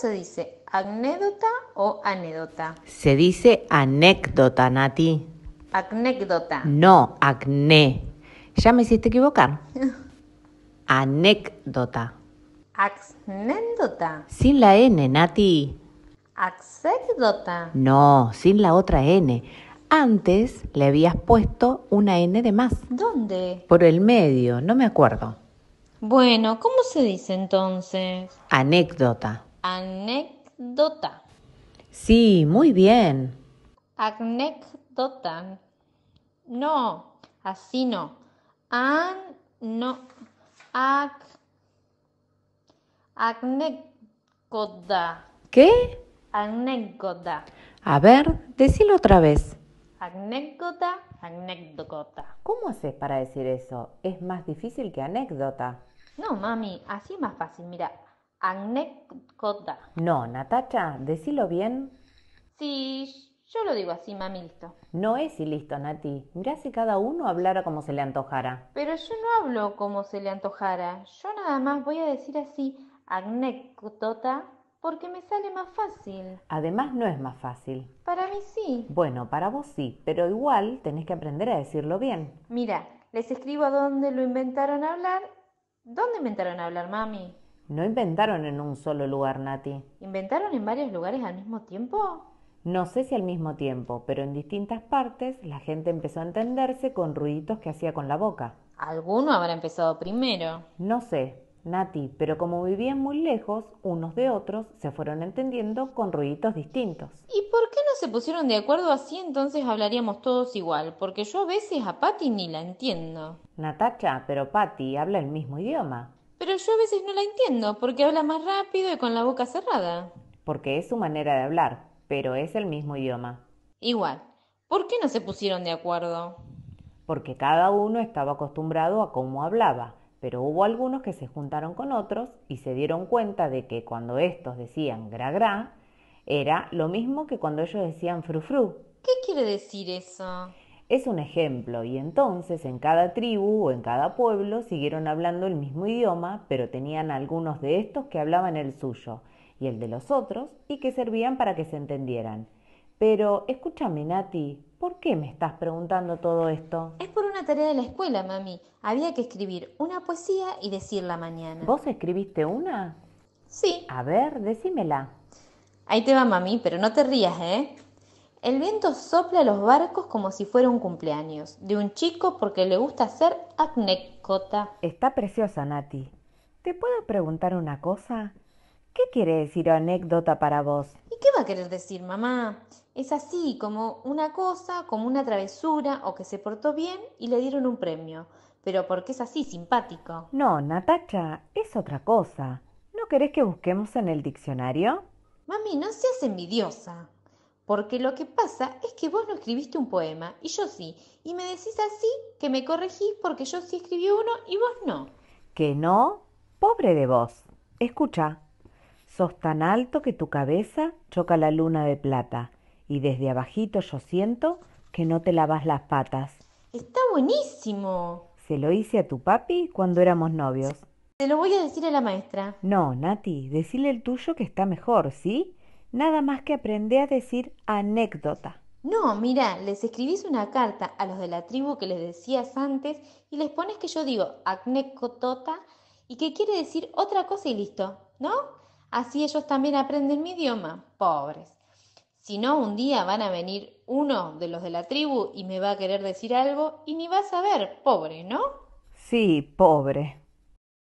se dice? ¿Anécdota o anécdota? Se dice anécdota, Nati. Anécdota. No, acné. Ya me hiciste equivocar. anécdota. Anécdota. Sin la N, Nati. Anécdota. No, sin la otra N. Antes le habías puesto una N de más. ¿Dónde? Por el medio, no me acuerdo. Bueno, ¿cómo se dice entonces? Anécdota. Anecdota. Sí, muy bien. Anecdota. No, así no. An, no. Ac, Anecdota. ¿Qué? Anecdota. A ver, decilo otra vez. Anecdota. Anecdota. ¿Cómo haces para decir eso? Es más difícil que anécdota. No, mami, así es más fácil. Mira, Anécdota. No, Natacha, decilo bien. Sí, yo lo digo así, mami, No es y listo, Nati. Mirá si cada uno hablara como se le antojara. Pero yo no hablo como se le antojara. Yo nada más voy a decir así, anécdota, porque me sale más fácil. Además, no es más fácil. Para mí sí. Bueno, para vos sí, pero igual tenés que aprender a decirlo bien. Mira, les escribo a dónde lo inventaron hablar. ¿Dónde inventaron a hablar, mami? No inventaron en un solo lugar, Nati. ¿Inventaron en varios lugares al mismo tiempo? No sé si al mismo tiempo, pero en distintas partes la gente empezó a entenderse con ruiditos que hacía con la boca. ¿Alguno habrá empezado primero? No sé, Nati, pero como vivían muy lejos unos de otros, se fueron entendiendo con ruiditos distintos. ¿Y por qué no se pusieron de acuerdo así entonces hablaríamos todos igual? Porque yo a veces a Patty ni la entiendo. Natacha, pero Patty habla el mismo idioma. Pero yo a veces no la entiendo porque habla más rápido y con la boca cerrada. Porque es su manera de hablar, pero es el mismo idioma. Igual, ¿por qué no se pusieron de acuerdo? Porque cada uno estaba acostumbrado a cómo hablaba, pero hubo algunos que se juntaron con otros y se dieron cuenta de que cuando estos decían gra gra, era lo mismo que cuando ellos decían fru fru. ¿Qué quiere decir eso? Es un ejemplo y entonces en cada tribu o en cada pueblo siguieron hablando el mismo idioma, pero tenían algunos de estos que hablaban el suyo y el de los otros y que servían para que se entendieran. Pero escúchame, Nati, ¿por qué me estás preguntando todo esto? Es por una tarea de la escuela, mami. Había que escribir una poesía y decirla mañana. ¿Vos escribiste una? Sí. A ver, decímela. Ahí te va, mami, pero no te rías, ¿eh? El viento sopla los barcos como si fuera un cumpleaños de un chico porque le gusta hacer anécdota. Está preciosa, Nati. ¿Te puedo preguntar una cosa? ¿Qué quiere decir anécdota para vos? ¿Y qué va a querer decir, mamá? Es así, como una cosa, como una travesura o que se portó bien y le dieron un premio. Pero porque es así, simpático. No, Natacha, es otra cosa. ¿No querés que busquemos en el diccionario? Mami, no seas envidiosa. Porque lo que pasa es que vos no escribiste un poema y yo sí. Y me decís así que me corregís porque yo sí escribí uno y vos no. ¿Que no? Pobre de vos. Escucha. Sos tan alto que tu cabeza choca la luna de plata y desde abajito yo siento que no te lavas las patas. Está buenísimo. Se lo hice a tu papi cuando éramos novios. Se lo voy a decir a la maestra. No, Nati, decile el tuyo que está mejor, ¿sí? nada más que aprendí a decir anécdota. No, mira, les escribís una carta a los de la tribu que les decías antes y les pones que yo digo anécdota y que quiere decir otra cosa y listo, ¿no? Así ellos también aprenden mi idioma, pobres. Si no, un día van a venir uno de los de la tribu y me va a querer decir algo y ni va a saber, pobre, ¿no? Sí, pobre.